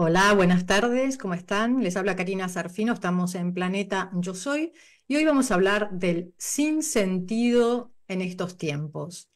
Hola, buenas tardes, ¿cómo están? Les habla Karina Sarfino, estamos en Planeta Yo Soy y hoy vamos a hablar del sin sentido en estos tiempos.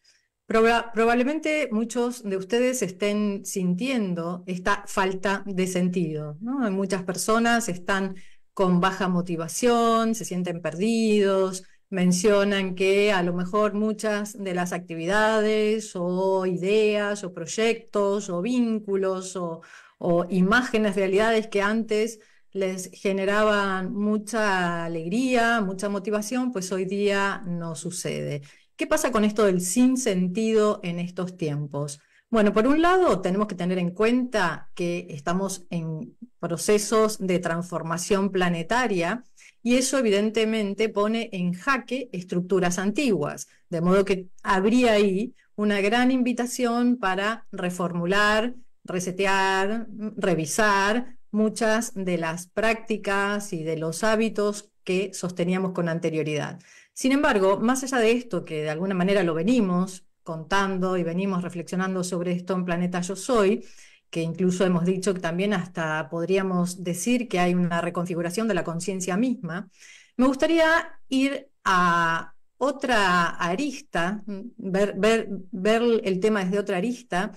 probablemente muchos de ustedes estén sintiendo esta falta de sentido. ¿no? Muchas personas están con baja motivación, se sienten perdidos, mencionan que a lo mejor muchas de las actividades o ideas o proyectos o vínculos o o imágenes, realidades que antes les generaban mucha alegría, mucha motivación, pues hoy día no sucede. ¿Qué pasa con esto del sinsentido en estos tiempos? Bueno, por un lado, tenemos que tener en cuenta que estamos en procesos de transformación planetaria y eso evidentemente pone en jaque estructuras antiguas, de modo que habría ahí una gran invitación para reformular resetear, revisar muchas de las prácticas y de los hábitos que sosteníamos con anterioridad. Sin embargo, más allá de esto, que de alguna manera lo venimos contando y venimos reflexionando sobre esto en Planeta Yo Soy, que incluso hemos dicho que también hasta podríamos decir que hay una reconfiguración de la conciencia misma, me gustaría ir a otra arista, ver, ver el tema desde otra arista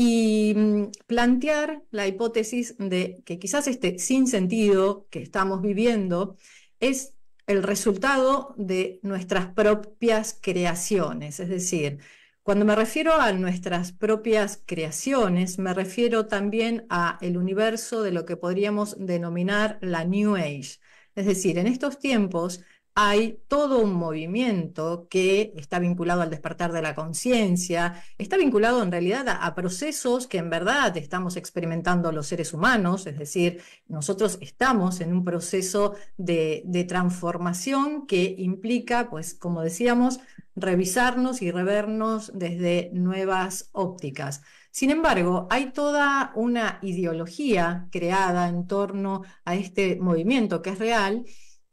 y mm, plantear la hipótesis de que quizás este sinsentido que estamos viviendo es el resultado de nuestras propias creaciones. Es decir, cuando me refiero a nuestras propias creaciones, me refiero también a el universo de lo que podríamos denominar la New Age. Es decir, en estos tiempos hay todo un movimiento que está vinculado al despertar de la conciencia, está vinculado en realidad a, procesos que en verdad estamos experimentando los seres humanos, es decir, nosotros estamos en un proceso de, de transformación que implica, pues como decíamos, revisarnos y revernos desde nuevas ópticas. Sin embargo, hay toda una ideología creada en torno a este movimiento que es real,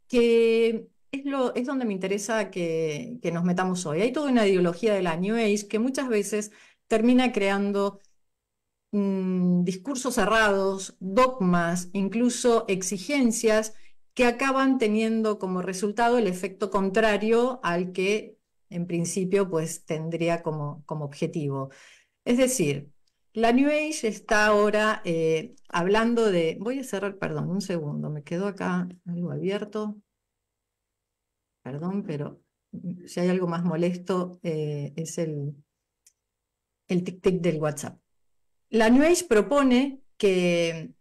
que es, donde me interesa que, nos metamos hoy. Hay toda una ideología de la New Age que muchas veces termina creando mm, discursos cerrados, dogmas, incluso exigencias que acaban teniendo como resultado el efecto contrario al que en principio pues tendría como, como objetivo. Es decir, la New Age está ahora eh, hablando de, voy a cerrar, perdón, un segundo, me quedo acá algo abierto perdón, pero mm, si hay algo más molesto eh, es el, el tic-tic del WhatsApp. La New Age propone que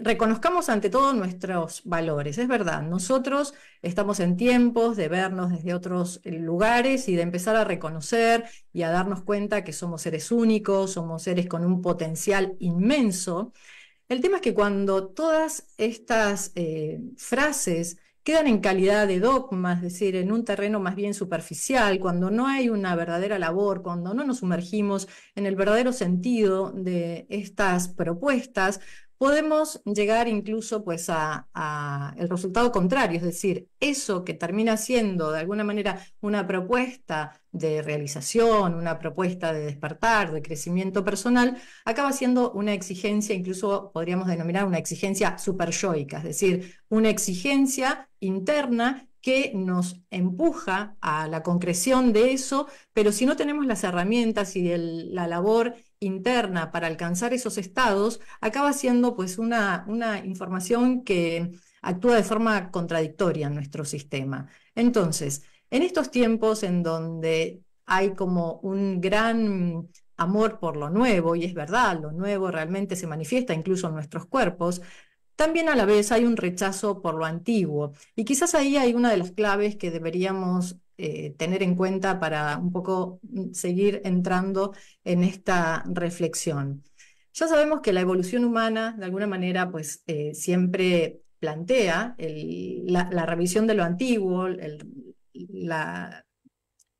reconozcamos ante todo nuestros valores. Es verdad, nosotros estamos en tiempos de vernos desde otros eh, lugares y de empezar a reconocer y a darnos cuenta que somos seres únicos, somos seres con un potencial inmenso. El tema es que cuando todas estas eh, frases quedan en calidad de dogma, es decir, en un terreno más bien superficial, cuando no hay una verdadera labor, cuando no nos sumergimos en el verdadero sentido de estas propuestas, podemos llegar incluso pues a, el resultado contrario, es decir, eso que termina siendo de alguna manera una propuesta de realización, una propuesta de despertar, de crecimiento personal, acaba siendo una exigencia, incluso podríamos denominar una exigencia superyoica, es decir, una exigencia interna que nos empuja a la concreción de eso, pero si no tenemos las herramientas y la labor interna para alcanzar esos estados, acaba siendo pues una, una información que actúa de forma contradictoria en nuestro sistema. Entonces, en estos tiempos en donde hay como un gran amor por lo nuevo, y es verdad, lo nuevo realmente se manifiesta incluso en nuestros cuerpos, también a la vez hay un rechazo por lo antiguo. Y quizás ahí hay una de las claves que deberíamos eh, tener en cuenta para un poco mm, seguir entrando en esta reflexión. Ya sabemos que la evolución humana, de alguna manera, pues eh, siempre plantea la, revisión de lo antiguo, la,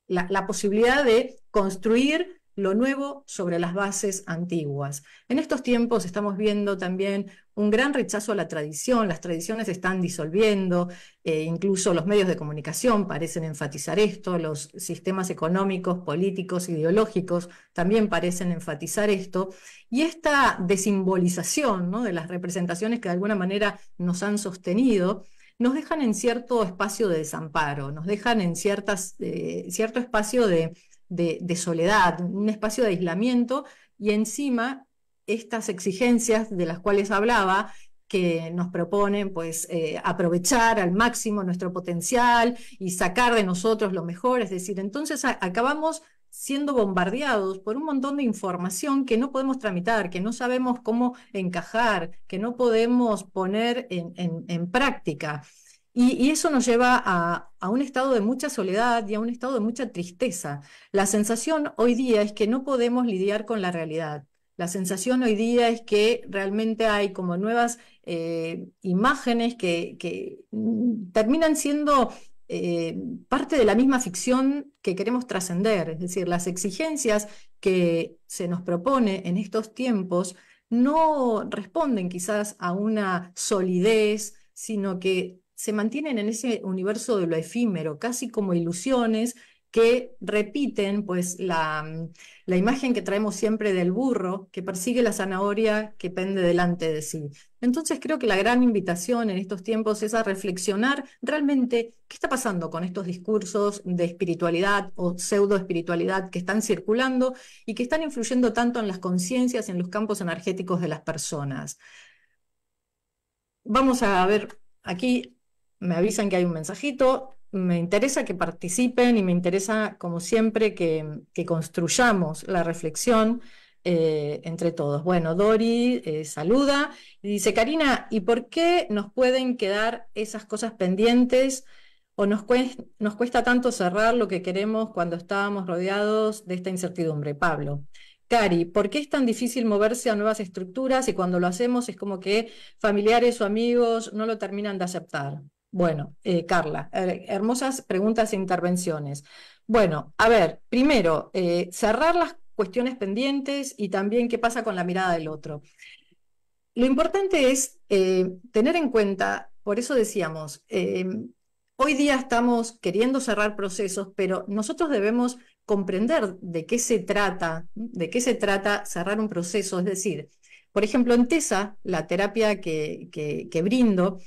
la posibilidad de construir lo nuevo sobre las bases antiguas. En estos tiempos estamos viendo también un gran rechazo a la tradición, las tradiciones se están disolviendo, eh, incluso los medios de comunicación parecen enfatizar esto, los sistemas económicos, políticos, ideológicos también parecen enfatizar esto, y esta desimbolización de las representaciones que de alguna manera nos han sostenido, nos dejan en cierto espacio de desamparo, nos dejan en eh, cierto espacio de de, soledad, un espacio de aislamiento y encima estas exigencias de las cuales hablaba, que nos proponen pues eh, aprovechar al máximo nuestro potencial y sacar de nosotros lo mejor, es decir, entonces acabamos siendo bombardeados por un montón de información que no podemos tramitar, que no sabemos cómo encajar, que no podemos poner en práctica. Y, eso nos lleva a, un estado de mucha soledad y a un estado de mucha tristeza. La sensación hoy día es que no podemos lidiar con la realidad. La sensación hoy día es que realmente hay como nuevas eh, imágenes que, terminan siendo eh, parte de la misma ficción que queremos trascender. Es decir, las exigencias que se nos propone en estos tiempos no responden quizás a una solidez, sino que se mantienen en ese universo de lo efímero, casi como ilusiones que repiten pues la, mm, la imagen que traemos siempre del burro que persigue la zanahoria que pende delante de sí. Entonces creo que la gran invitación en estos tiempos es a reflexionar realmente qué está pasando con estos discursos de espiritualidad o pseudo espiritualidad que están circulando y que están influyendo tanto en las conciencias y en los campos energéticos de las personas. Vamos a ver aquí me avisan que hay un mensajito, me interesa que participen y me interesa, como siempre, que, construyamos la reflexión eh, entre todos. Bueno, Dori eh, saluda y dice, Karina, ¿y por qué nos pueden quedar esas cosas pendientes? ¿O nos, nos cuesta tanto cerrar lo que queremos cuando estábamos rodeados de esta incertidumbre? Pablo. Cari, ¿por qué es tan difícil moverse a nuevas estructuras y cuando lo hacemos es como que familiares o amigos no lo terminan de aceptar? Bueno, eh, Carla, eh, hermosas preguntas e intervenciones. Bueno, a ver, primero, eh, cerrar las cuestiones pendientes y también qué pasa con la mirada del otro. Lo importante es tener en cuenta, por eso decíamos, em, hoy día estamos queriendo cerrar procesos, pero nosotros debemos comprender de qué se trata, de qué se trata cerrar un proceso. Es decir, por ejemplo, en TESA, la terapia que brindo,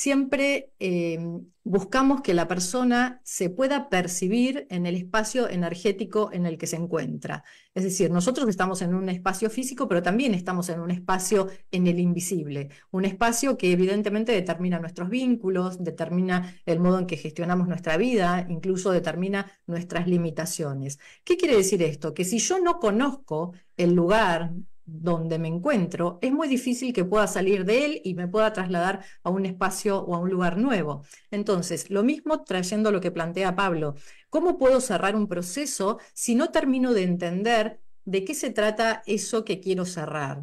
siempre em, buscamos que la persona se pueda percibir en el espacio energético en el que se encuentra. Es decir, nosotros estamos en un espacio físico, pero también estamos en un espacio en el invisible, un espacio que evidentemente determina nuestros vínculos, determina el modo en que gestionamos nuestra vida, incluso determina nuestras limitaciones. ¿Qué quiere decir esto? Que si yo no conozco el lugar, donde me encuentro, es muy difícil que pueda salir de él y me pueda trasladar a un espacio o a un lugar nuevo. Entonces, lo mismo trayendo lo que plantea Pablo, ¿cómo puedo cerrar un proceso si no termino de entender de qué se trata eso que quiero cerrar?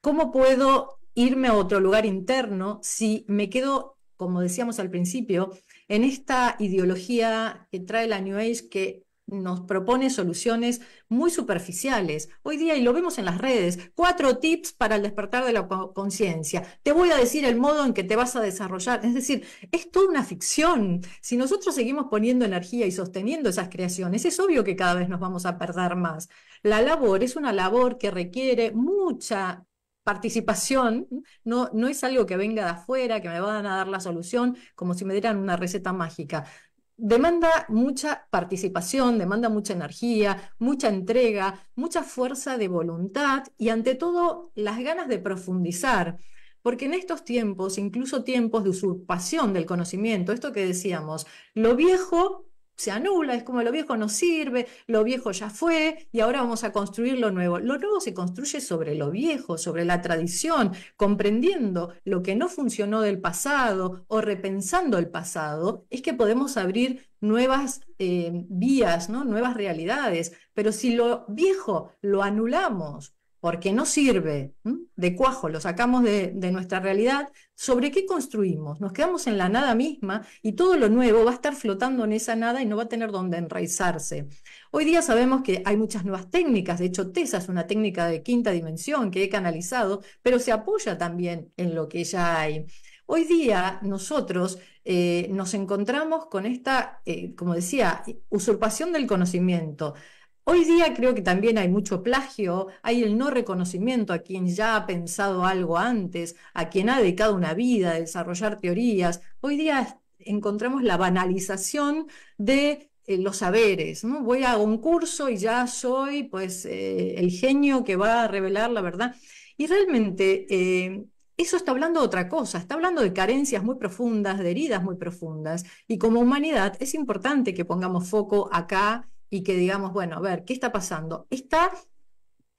¿Cómo puedo irme a otro lugar interno si me quedo, como decíamos al principio, en esta ideología que trae la New Age que nos propone soluciones muy superficiales. Hoy día, y lo vemos en las redes, cuatro tips para el despertar de la conciencia. Te voy a decir el modo en que te vas a desarrollar. Es decir, es toda una ficción. Si nosotros seguimos poniendo energía y sosteniendo esas creaciones, es obvio que cada vez nos vamos a perder más. La labor es una labor que requiere mucha participación, no, no es algo que venga de afuera, que me van a dar la solución, como si me dieran una receta mágica demanda mucha participación, demanda mucha energía, mucha entrega, mucha fuerza de voluntad y ante todo las ganas de profundizar. Porque en estos tiempos, incluso tiempos de usurpación del conocimiento, esto que decíamos, lo viejo se anula, es como lo viejo no sirve, lo viejo ya fue y ahora vamos a construir lo nuevo. Lo nuevo se construye sobre lo viejo, sobre la tradición, comprendiendo lo que no funcionó del pasado o repensando el pasado, es que podemos abrir nuevas eh, vías, ¿no? nuevas realidades. Pero si lo viejo lo anulamos, porque no sirve, de cuajo, lo sacamos de, nuestra realidad, ¿sobre qué construimos? Nos quedamos en la nada misma y todo lo nuevo va a estar flotando en esa nada y no va a tener dónde enraizarse. Hoy día sabemos que hay muchas nuevas técnicas, de hecho TESA es una técnica de quinta dimensión que he canalizado, pero se apoya también en lo que ya hay. Hoy día nosotros eh, nos encontramos con esta, eh, como decía, usurpación del conocimiento. Hoy día creo que también hay mucho plagio, hay el no reconocimiento a quien ya ha pensado algo antes, a quien ha dedicado una vida a desarrollar teorías. Hoy día encontramos la banalización de eh, los saberes, ¿no? Voy a un curso y ya soy pues eh, el genio que va a revelar la verdad. Y realmente eh, eso está hablando de otra cosa, está hablando de carencias muy profundas, de heridas muy profundas. Y como humanidad es importante que pongamos foco acá y que digamos, bueno, a ver, ¿qué está pasando? Está,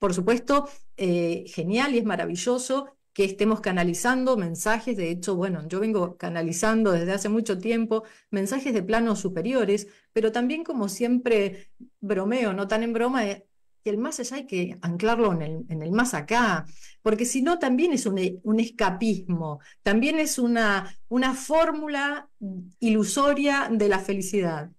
por supuesto, eh, genial y es maravilloso que estemos canalizando mensajes, de hecho, bueno, yo vengo canalizando desde hace mucho tiempo mensajes de planos superiores, pero también como siempre bromeo, no tan en broma, eh, que el más allá hay que anclarlo en el, en el más acá, porque si no también es un, escapismo, también es una, una fórmula ilusoria de la felicidad.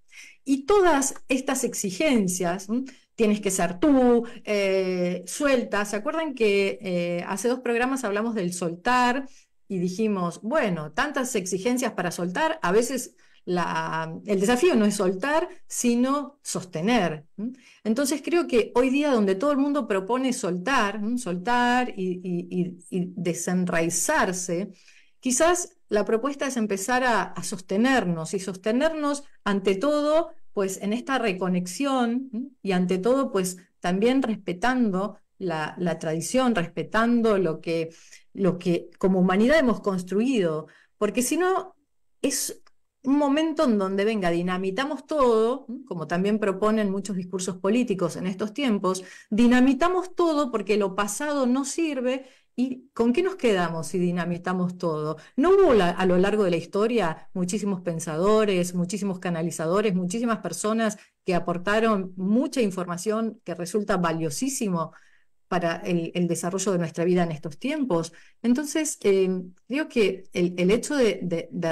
Y todas estas exigencias, tienes que ser tú, eh, suelta, ¿se acuerdan que eh, hace dos programas hablamos del soltar y dijimos, bueno, tantas exigencias para soltar, a veces el desafío no es soltar, sino sostener. Entonces creo que hoy día donde todo el mundo propone soltar, soltar y, y desenraizarse, quizás la propuesta es empezar a, sostenernos y sostenernos ante todo, pues en esta reconexión y ante todo, pues también respetando la, la tradición, respetando lo que, lo que como humanidad hemos construido, porque si no, es un momento en donde venga, dinamitamos todo, como también proponen muchos discursos políticos en estos tiempos, dinamitamos todo porque lo pasado no sirve ¿Y con qué nos quedamos si dinamitamos todo? No hubo a lo largo de la historia muchísimos pensadores, muchísimos canalizadores, muchísimas personas que aportaron mucha información que resulta valiosísimo para el, desarrollo de nuestra vida en estos tiempos. Entonces, eh, creo que el, hecho de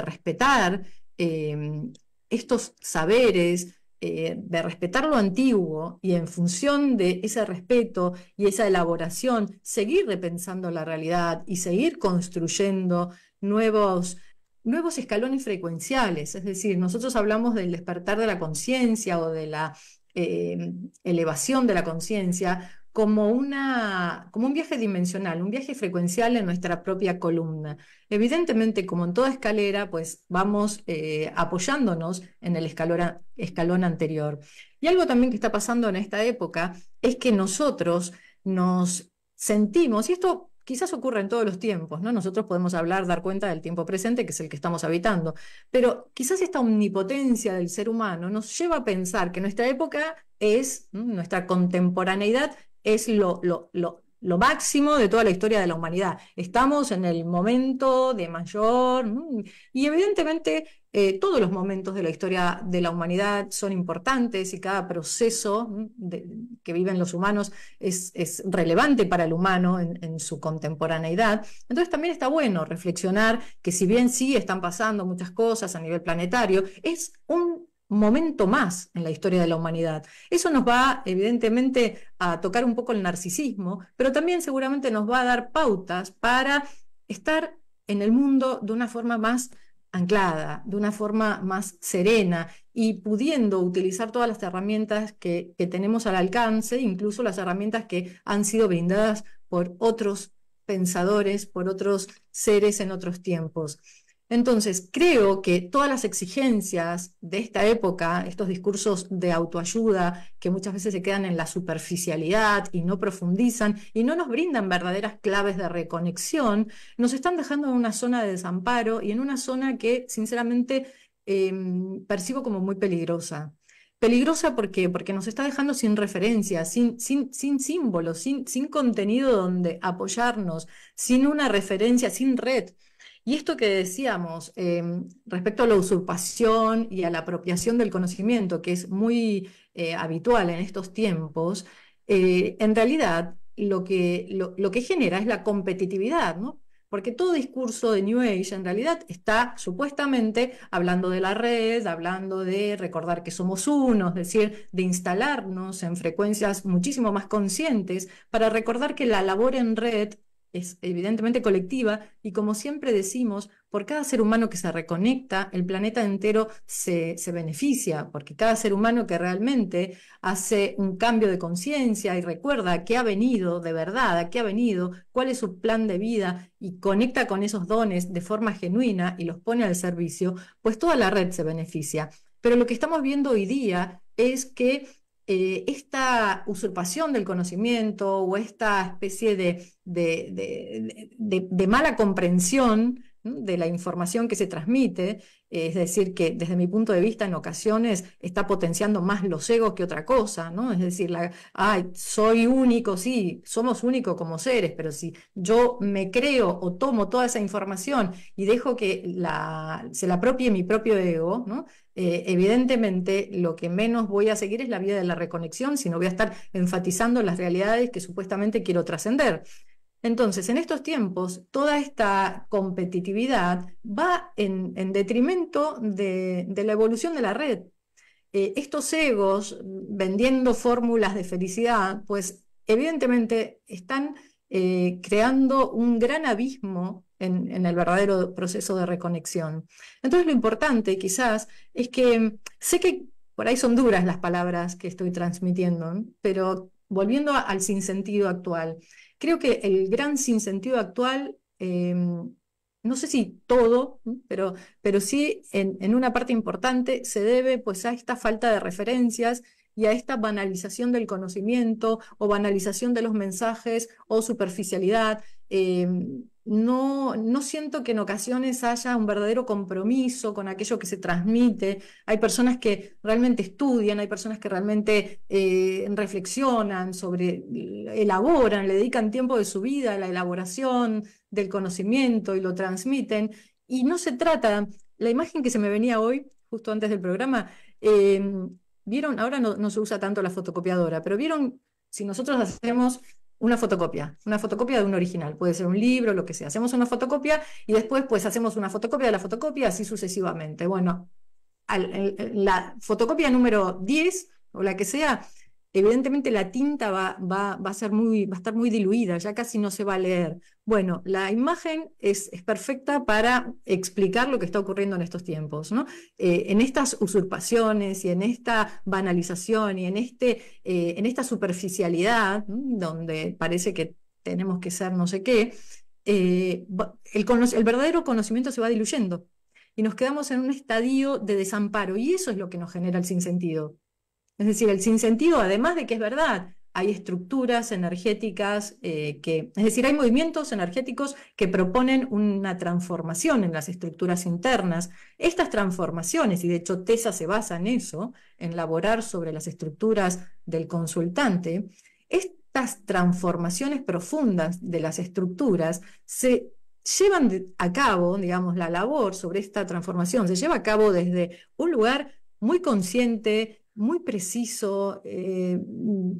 respetar Em, estos saberes, eh, de respetar lo antiguo y en función de ese respeto y esa elaboración, seguir repensando la realidad y seguir construyendo nuevos, nuevos escalones frecuenciales. Es decir, nosotros hablamos del despertar de la conciencia o de la em, elevación de la conciencia como, una, como un viaje dimensional, un viaje frecuencial en nuestra propia columna. Evidentemente, como en toda escalera, pues vamos eh, apoyándonos en el escalón anterior. Y algo también que está pasando en esta época es que nosotros nos sentimos, y esto quizás ocurre en todos los tiempos, ¿no? Nosotros podemos hablar, dar cuenta del tiempo presente, que es el que estamos habitando, pero quizás esta omnipotencia del ser humano nos lleva a pensar que nuestra época es, nuestra contemporaneidad es lo, lo, máximo de toda la historia de la humanidad. Estamos en el momento de mayor, y evidentemente eh, todos los momentos de la historia de la humanidad son importantes y cada proceso que viven los humanos es, relevante para el humano en, en, su contemporaneidad. Entonces también está bueno reflexionar que si bien sí están pasando muchas cosas a nivel planetario, es un momento más en la historia de la humanidad. Eso nos va, evidentemente, a tocar un poco el narcisismo, pero también seguramente nos va a dar pautas para estar en el mundo de una forma más anclada, de una forma más serena y pudiendo utilizar todas las herramientas que, tenemos al alcance, incluso las herramientas que han sido brindadas por otros pensadores, por otros seres en otros tiempos. Entonces, creo que todas las exigencias de esta época, estos discursos de autoayuda que muchas veces se quedan en la superficialidad y no profundizan y no nos brindan verdaderas claves de reconexión, nos están dejando en una zona de desamparo y en una zona que, sinceramente, em, percibo como muy peligrosa. Peligrosa ¿por porque nos está dejando sin referencia, sin, sin, símbolos, sin contenido donde apoyarnos, sin una referencia, sin red. Y esto que decíamos em, respecto a la usurpación y a la apropiación del conocimiento, que es muy eh, habitual en estos tiempos, eh, en realidad lo que, lo, que genera es la competitividad, ¿no? porque todo discurso de New Age en realidad está supuestamente hablando de la red, hablando de recordar que somos unos, es decir, de instalarnos en frecuencias muchísimo más conscientes para recordar que la labor en red es evidentemente colectiva y como siempre decimos, por cada ser humano que se reconecta, el planeta entero se, se beneficia, porque cada ser humano que realmente hace un cambio de conciencia y recuerda qué ha venido de verdad, a qué ha venido, cuál es su plan de vida y conecta con esos dones de forma genuina y los pone al servicio, pues toda la red se beneficia. Pero lo que estamos viendo hoy día es que eh, esta usurpación del conocimiento o esta especie de, de, mala comprensión de la información que se transmite, es decir, que desde mi punto de vista en ocasiones está potenciando más los egos que otra cosa, ¿no? Es decir, ay, soy único, sí, somos únicos como seres, pero si yo me creo o tomo toda esa información y dejo que se la apropie mi propio ego, ¿no? Eh, evidentemente lo que menos voy a seguir es la vía de la reconexión, sino voy a estar enfatizando las realidades que supuestamente quiero trascender. Entonces, en estos tiempos, toda esta competitividad va en, detrimento de, la evolución de la red. Eh, estos egos vendiendo fórmulas de felicidad, pues evidentemente están eh, creando un gran abismo en, el verdadero proceso de reconexión. Entonces lo importante quizás es que mm, sé que por ahí son duras las palabras que estoy transmitiendo, pero volviendo al sinsentido actual, creo que el gran sinsentido actual... Eh, mm, no sé si todo, pero, pero sí en, una parte importante se debe pues a esta falta de referencias y a esta banalización del conocimiento o banalización de los mensajes o superficialidad. Eh, no, no siento que en ocasiones haya un verdadero compromiso con aquello que se transmite. Hay personas que realmente estudian, hay personas que realmente eh, reflexionan sobre, elaboran, le dedican tiempo de su vida a la elaboración del conocimiento y lo transmiten. Y no se trata, la imagen que se me venía hoy, justo antes del programa, eh, vieron, ahora no, se usa tanto la fotocopiadora, pero vieron, si nosotros hacemos una fotocopia, una fotocopia de un original, puede ser un libro, lo que sea. Hacemos una fotocopia y después pues hacemos una fotocopia de la fotocopia, así sucesivamente. Bueno, la fotocopia número 10 o la que sea, evidentemente la tinta va, va, a estar muy diluida, ya casi no se va a leer. Bueno, la imagen es, perfecta para explicar lo que está ocurriendo en estos tiempos. ¿no? Eh, en estas usurpaciones y en esta banalización y en, este, eh, en esta superficialidad, donde parece que tenemos que ser no sé qué, eh, el verdadero conocimiento se va diluyendo y nos quedamos en un estadio de desamparo y eso es lo que nos genera el sinsentido. Es decir, el sinsentido, además de que es verdad, hay estructuras energéticas eh, que, es decir, hay movimientos energéticos que proponen una transformación en las estructuras internas. Estas transformaciones, y de hecho TESA se basa en eso, en laborar sobre las estructuras del consultante, estas transformaciones profundas de las estructuras se llevan a cabo, digamos, la labor sobre esta transformación, se lleva a cabo desde un lugar muy consciente muy preciso, eh,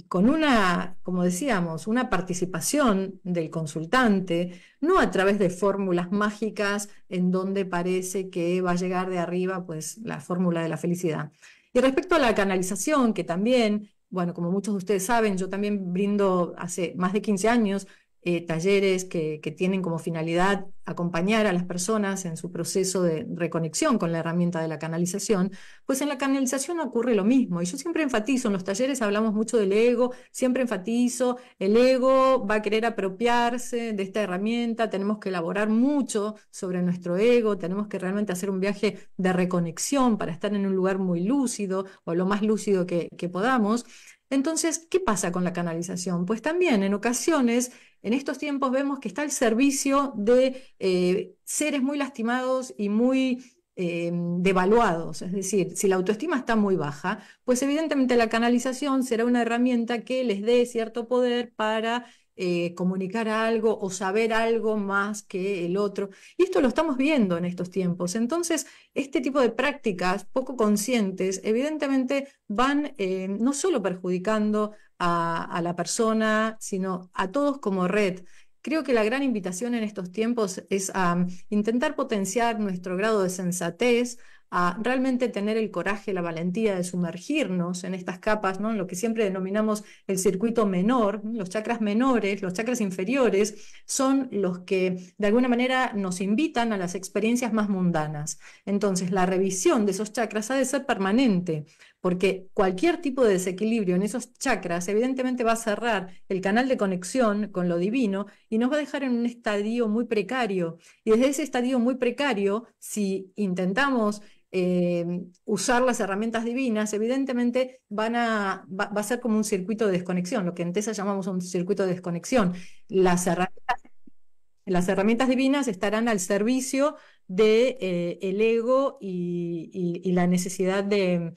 con una, como decíamos, una participación del consultante, no a través de fórmulas mágicas en donde parece que va a llegar de arriba pues, la fórmula de la felicidad. Y respecto a la canalización, que también, bueno, como muchos de ustedes saben, yo también brindo hace más de 15 años eh, talleres que, tienen como finalidad acompañar a las personas en su proceso de reconexión con la herramienta de la canalización, pues en la canalización ocurre lo mismo. Y yo siempre enfatizo, en los talleres hablamos mucho del ego, siempre enfatizo, el ego va a querer apropiarse de esta herramienta, tenemos que elaborar mucho sobre nuestro ego, tenemos que realmente hacer un viaje de reconexión para estar en un lugar muy lúcido o lo más lúcido que podamos. Entonces, ¿qué pasa con la canalización? Pues también en ocasiones, en estos tiempos vemos que está al servicio de eh, seres muy lastimados y muy em, devaluados. Es decir, si la autoestima está muy baja, pues evidentemente la canalización será una herramienta que les dé cierto poder para eh, comunicar algo o saber algo más que el otro. Y esto lo estamos viendo en estos tiempos. Entonces, este tipo de prácticas poco conscientes, evidentemente, van eh, no solo perjudicando a, la persona, sino a todos como red. Creo que la gran invitación en estos tiempos es a mm, intentar potenciar nuestro grado de sensatez, a realmente tener el coraje, la valentía de sumergirnos en estas capas, ¿no? en lo que siempre denominamos el circuito menor, los chakras menores, los chakras inferiores, son los que de alguna manera nos invitan a las experiencias más mundanas. Entonces, la revisión de esos chakras ha de ser permanente, porque cualquier tipo de desequilibrio en esos chakras evidentemente va a cerrar el canal de conexión con lo divino y nos va a dejar en un estadio muy precario. Y desde ese estadio muy precario, si intentamos eh, usar las herramientas divinas, evidentemente van a, va, a ser como un circuito de desconexión, lo que en TESA llamamos un circuito de desconexión. Las herramientas, las herramientas divinas estarán al servicio del de, eh, ego y, la necesidad de,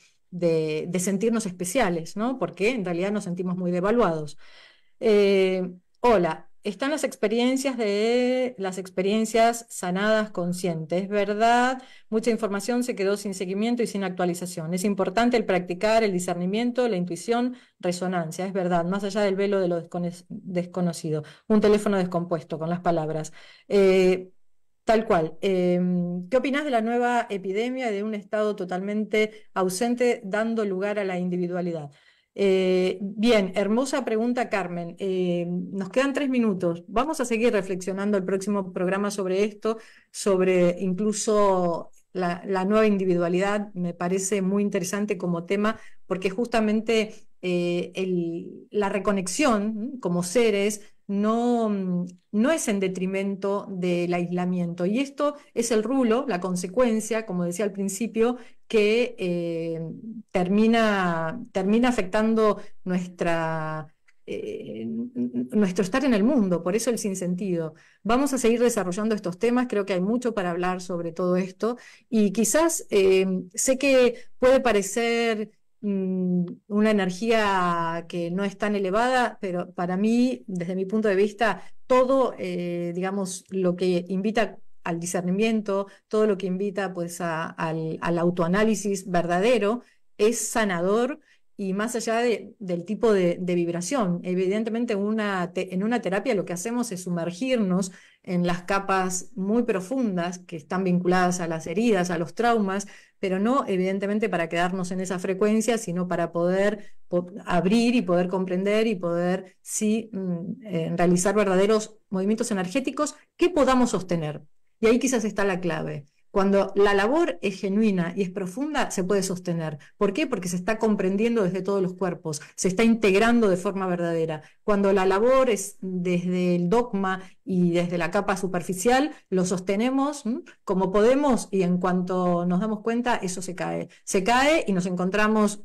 sentirnos especiales, ¿no? porque en realidad nos sentimos muy devaluados. Eh, hola, están las experiencias de las experiencias sanadas conscientes. Es verdad, mucha información se quedó sin seguimiento y sin actualización. Es importante el practicar el discernimiento, la intuición, resonancia, es verdad, más allá del velo de lo desconocido. Un teléfono descompuesto con las palabras. Eh, tal cual. Em, ¿Qué opinas de la nueva epidemia de un Estado totalmente ausente dando lugar a la individualidad? Eh, bien, hermosa pregunta, Carmen. Eh, nos quedan tres minutos. Vamos a seguir reflexionando el próximo programa sobre esto, sobre incluso la, nueva individualidad. Me parece muy interesante como tema porque justamente eh, la reconexión como seres no, mm, no es en detrimento del aislamiento. Y esto es el rulo, la consecuencia, como decía al principio, que eh, termina, termina afectando nuestra, eh, nuestro estar en el mundo, por eso el sinsentido. Vamos a seguir desarrollando estos temas, creo que hay mucho para hablar sobre todo esto y quizás eh, sé que puede parecer Mm, una energía que no es tan elevada, pero para mí, desde mi punto de vista, todo, eh, digamos, lo que invita al discernimiento, todo lo que invita pues, al autoanálisis verdadero, es sanador y más allá del tipo de, vibración. Evidentemente, en una terapia lo que hacemos es sumergirnos en las capas muy profundas que están vinculadas a las heridas, a los traumas, pero no evidentemente para quedarnos en esa frecuencia, sino para poder abrir y poder comprender y poder, sí, mm, eh, realizar verdaderos movimientos energéticos que podamos sostener. Y ahí quizás está la clave. Cuando la labor es genuina y es profunda, se puede sostener. ¿Por qué? Porque se está comprendiendo desde todos los cuerpos, se está integrando de forma verdadera. Cuando la labor es desde el dogma y desde la capa superficial, lo sostenemos como podemos y en cuanto nos damos cuenta, eso se cae. Se cae y nos encontramos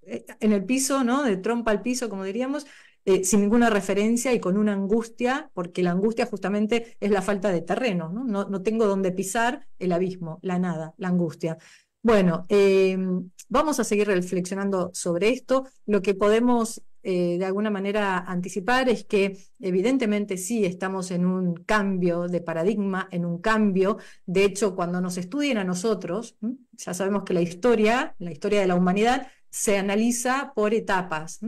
eh, en el piso, ¿no? De trompa al piso, como diríamos, eh, sin ninguna referencia y con una angustia, porque la angustia justamente es la falta de terreno, no, tengo dónde pisar el abismo, la nada, la angustia. Bueno, em, vamos a seguir reflexionando sobre esto. Lo que podemos eh, de alguna manera anticipar es que evidentemente sí estamos en un cambio de paradigma, en un cambio. De hecho, cuando nos estudien a nosotros, ya sabemos que la historia, la historia de la humanidad, se analiza por etapas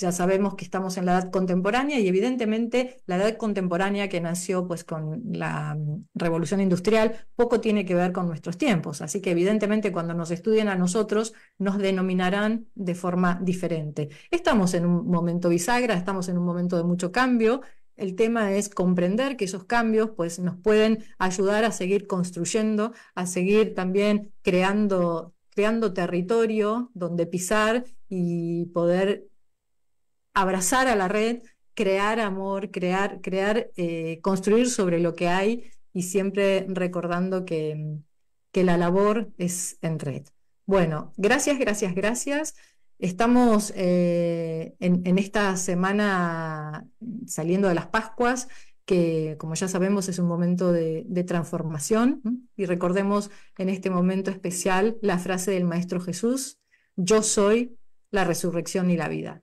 ya sabemos que estamos en la edad contemporánea y evidentemente la edad contemporánea que nació pues con la mm, revolución industrial poco tiene que ver con nuestros tiempos, así que evidentemente cuando nos estudien a nosotros nos denominarán de forma diferente. Estamos en un momento bisagra, estamos en un momento de mucho cambio, el tema es comprender que esos cambios pues, nos pueden ayudar a seguir construyendo, a seguir también creando, creando territorio donde pisar y poder abrazar a la red, crear amor, crear, crear, eh, construir sobre lo que hay y siempre recordando que, que la labor es en red. Bueno, gracias, gracias, gracias. Estamos eh, en, esta semana saliendo de las Pascuas, que como ya sabemos es un momento de transformación. Y recordemos en este momento especial la frase del Maestro Jesús, yo soy la resurrección y la vida.